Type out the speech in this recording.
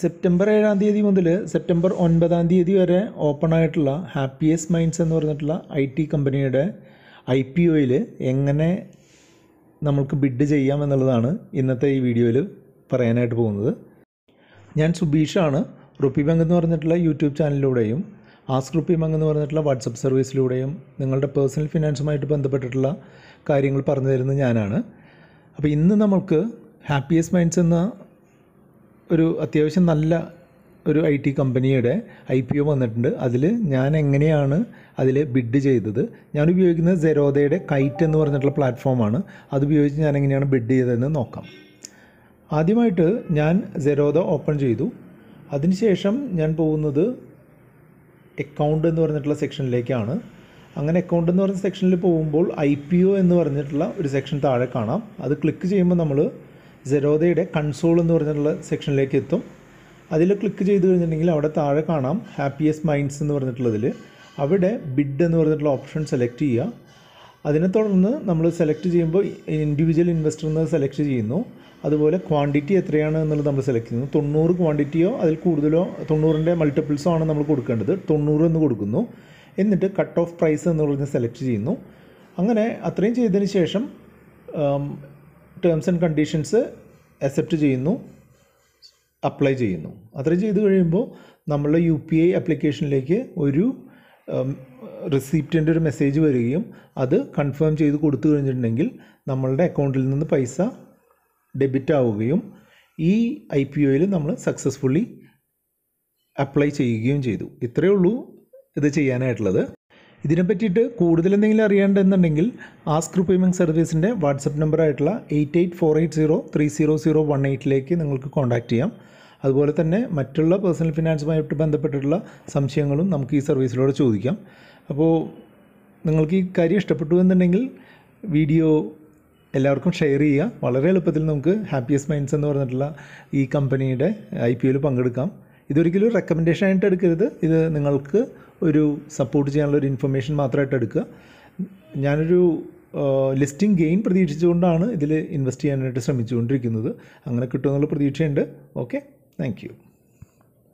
September ഏഴാം തീയതി മുതൽ സെപ്റ്റംബർ ഒൻപതാം തീയതി വരെ ഓപ്പൺ ആയിട്ടുള്ള ഹാപ്പിയസ്റ്റ് മൈൻഡ്സ് എന്ന് പറഞ്ഞിട്ടുള്ള ഐ ടി കമ്പനിയുടെ ഐ പി ഒയിൽ എങ്ങനെ നമുക്ക് ബിഡ് ചെയ്യാം എന്നുള്ളതാണ് ഇന്നത്തെ ഈ വീഡിയോയിൽ പറയാനായിട്ട് പോകുന്നത് ഞാൻ സുബീഷാണ് റുപ്പി ബാങ്ക് എന്ന് പറഞ്ഞിട്ടുള്ള യൂട്യൂബ് ചാനലിലൂടെയും ആസ്ക് റുപ്പി ബാങ്ക് എന്ന് പറഞ്ഞിട്ടുള്ള വാട്സപ്പ് സർവീസിലൂടെയും നിങ്ങളുടെ പേഴ്സണൽ ഫിനാൻസുമായിട്ട് ബന്ധപ്പെട്ടിട്ടുള്ള കാര്യങ്ങൾ പറഞ്ഞു തരുന്നത് ഞാനാണ് അപ്പോൾ ഇന്ന് നമുക്ക് ഹാപ്പിയസ്റ്റ് മൈൻഡ്സ് എന്ന ഒരു അത്യാവശ്യം നല്ല ഒരു ഐ ടി കമ്പനിയുടെ ഐ പി ഒ വന്നിട്ടുണ്ട് അതിൽ ഞാൻ എങ്ങനെയാണ് അതിൽ ബിഡ് ചെയ്തത് ഞാൻ ഉപയോഗിക്കുന്നത് സെറോദയുടെ കൈറ്റ് എന്ന് പറഞ്ഞിട്ടുള്ള പ്ലാറ്റ്ഫോമാണ് അത് ഉപയോഗിച്ച് ഞാൻ എങ്ങനെയാണ് ബിഡ് ചെയ്തതെന്ന് നോക്കാം ആദ്യമായിട്ട് ഞാൻ സെറോദ ഓപ്പൺ ചെയ്തു അതിനുശേഷം ഞാൻ പോകുന്നത് അക്കൗണ്ട് എന്ന് പറഞ്ഞിട്ടുള്ള സെക്ഷനിലേക്കാണ് അങ്ങനെ അക്കൗണ്ട് എന്ന് പറഞ്ഞ സെക്ഷനിൽ പോകുമ്പോൾ ഐ പി ഒ എന്ന് പറഞ്ഞിട്ടുള്ള ഒരു സെക്ഷൻ താഴെ കാണാം അത് ക്ലിക്ക് ചെയ്യുമ്പോൾ നമ്മൾ സെരോദയുടെ കൺസോൾ എന്ന് പറഞ്ഞിട്ടുള്ള സെക്ഷനിലേക്ക് എത്തും അതിൽ ക്ലിക്ക് ചെയ്ത് കഴിഞ്ഞിട്ടുണ്ടെങ്കിൽ അവിടെ താഴെ കാണാം ഹാപ്പിയസ്റ്റ് മൈൻഡ്സ് എന്ന് പറഞ്ഞിട്ടുള്ളതിൽ അവിടെ ബിഡ് എന്ന് പറഞ്ഞിട്ടുള്ള ഓപ്ഷൻ സെലക്ട് ചെയ്യുക അതിനെ തുടർന്ന് നമ്മൾ സെലക്ട് ചെയ്യുമ്പോൾ ഇൻഡിവിജ്വൽ ഇൻവെസ്റ്റർ എന്ന് സെലക്ട് ചെയ്യുന്നു അതുപോലെ ക്വാണ്ടിറ്റി എത്രയാണ് എന്നുള്ളത് നമ്മൾ സെലക്ട് ചെയ്യുന്നു തൊണ്ണൂറ് ക്വാണ്ടിറ്റിയോ അതിൽ കൂടുതലോ തൊണ്ണൂറിൻ്റെ മൾട്ടിപ്പിൾസോ ആണ് നമ്മൾ കൊടുക്കേണ്ടത് തൊണ്ണൂറ് എന്ന് കൊടുക്കുന്നു എന്നിട്ട് കട്ട് ഓഫ് പ്രൈസ് എന്ന് പറഞ്ഞ് സെലക്ട് ചെയ്യുന്നു അങ്ങനെ അത്രയും ചെയ്തതിന് ശേഷം ടേംസ് ആൻഡ് കണ്ടീഷൻസ് അക്സെപ്റ്റ് ചെയ്യുന്നു അപ്ലൈ ചെയ്യുന്നു അത്രയും ചെയ്ത് കഴിയുമ്പോൾ നമ്മളുടെ യു പി ഐ അപ്ലിക്കേഷനിലേക്ക് ഒരു റിസീപ്റ്റിൻ്റെ ഒരു മെസ്സേജ് വരികയും അത് കൺഫേം ചെയ്ത് കൊടുത്തു കഴിഞ്ഞിട്ടുണ്ടെങ്കിൽ നമ്മളുടെ അക്കൗണ്ടിൽ നിന്ന് പൈസ ഡെബിറ്റ് ആവുകയും ഈ ഐ പി ഒയിൽ നമ്മൾ സക്സസ്ഫുള്ളി അപ്ലൈ ചെയ്യുകയും ചെയ്തു ഇത്രയേ ഉള്ളൂ ഇത് ചെയ്യാനായിട്ടുള്ളത് ഇതിനെ പറ്റിയിട്ട് കൂടുതൽ എന്തെങ്കിലും അറിയേണ്ടതെന്നുണ്ടെങ്കിൽ ആ സ്ക്രൂ പേയ്മെൻറ്റ് സർവീസിൻ്റെ വാട്സപ്പ് നമ്പറായിട്ടുള്ള eight eight four eight zero three zero zero one എയ്റ്റിലേക്ക് നിങ്ങൾക്ക് കോൺടാക്റ്റ് ചെയ്യാം അതുപോലെ തന്നെ മറ്റുള്ള പേഴ്സണൽ ഫിനാൻസുമായിട്ട് ബന്ധപ്പെട്ടിട്ടുള്ള സംശയങ്ങളും നമുക്ക് ഈ സർവീസിലൂടെ ചോദിക്കാം അപ്പോൾ നിങ്ങൾക്ക് ഈ കാര്യം ഇഷ്ടപ്പെട്ടു എന്നുണ്ടെങ്കിൽ വീഡിയോ എല്ലാവർക്കും ഷെയർ ചെയ്യുക വളരെ എളുപ്പത്തിൽ നമുക്ക് ഹാപ്പിയസ്റ്റ് മൈൻഡ്സ് എന്ന് പറഞ്ഞിട്ടുള്ള ഈ കമ്പനിയുടെ ഐ പി പങ്കെടുക്കാം ഇതൊരിക്കലും റെക്കമെൻഡേഷൻ ആയിട്ട് എടുക്കരുത് ഇത് നിങ്ങൾക്ക് ഒരു സപ്പോർട്ട് ചെയ്യാനുള്ള ഒരു ഇൻഫർമേഷൻ മാത്രമായിട്ട് എടുക്കുക ഞാനൊരു ലിസ്റ്റിംഗ് ഗെയിൻ പ്രതീക്ഷിച്ചുകൊണ്ടാണ് ഇതിൽ ഇൻവെസ്റ്റ് ചെയ്യാനായിട്ട് ശ്രമിച്ചുകൊണ്ടിരിക്കുന്നത് അങ്ങനെ കിട്ടുമെന്നുള്ള പ്രതീക്ഷയുണ്ട് ഓക്കെ താങ്ക്